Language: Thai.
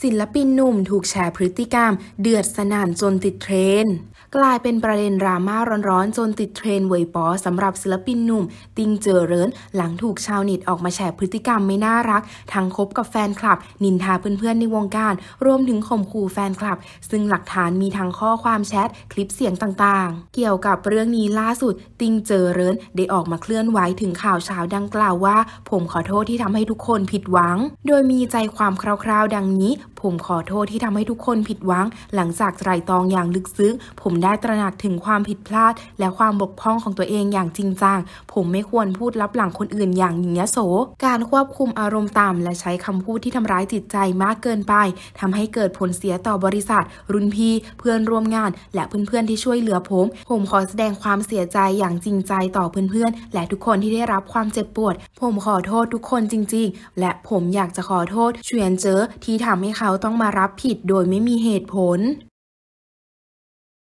ศิลปินหนุ่มถูกแชร์พฤติกรรมเดือดสนานจนติดเทรนด์กลายเป็นประเด็นดราม่าร้อนๆจนติดเทรนเวยปอสำหรับศิลปินหนุ่ม ติงเจอเริน หลังถูกชาวเน็ตออกมาแฉพฤติกรรมไม่น่ารัก ทั้งคบกับแฟนคลับ นินทาเพื่อนๆในวงการรวมถึงข่มขู่แฟนคลับ ซึ่งหลักฐานมีทั้งข้อความแชทคลิปเสียงต่างๆ เกี่ยวกับเรื่องนี้ล่าสุด ติงเจอเรินได้ออกมาเคลื่อนไหวถึงข่าวเช้าดังกล่าวว่า ผมขอโทษที่ทำให้ทุกคนผิดหวัง โดยมีใจความคร่าวๆดังนี้ผมขอโทษที่ทำให้ทุกคนผิดหวัง หลังจากไตรตรองอย่างลึกซึ้งผมได้ตระหนักถึงความผิดพลาดและความบกพร่องของตัวเองอย่างจริงจังผมไม่ควรพูดลับหลังคนอื่นอย่างหยิ่งยโส การควบคุมอารมณ์ต่ำและใช้คำพูดที่ทำร้ายจิตใจมากเกินไป ทำให้เกิดผลเสียต่อบริษัท รุ่นพี่เพื่อนร่วมงานและเพื่อนๆ ที่ช่วยเหลือผม ผมขอแสดงความเสียใจอย่างจริงใจต่อเพื่อนๆและทุกคนที่ได้รับความเจ็บปวด ผมขอโทษทุกคนจริงๆ และผมอยากจะขอโทษเฉียนเจอที่ทำให้เขาเขาต้องมารับผิดโดยไม่มีเหตุผล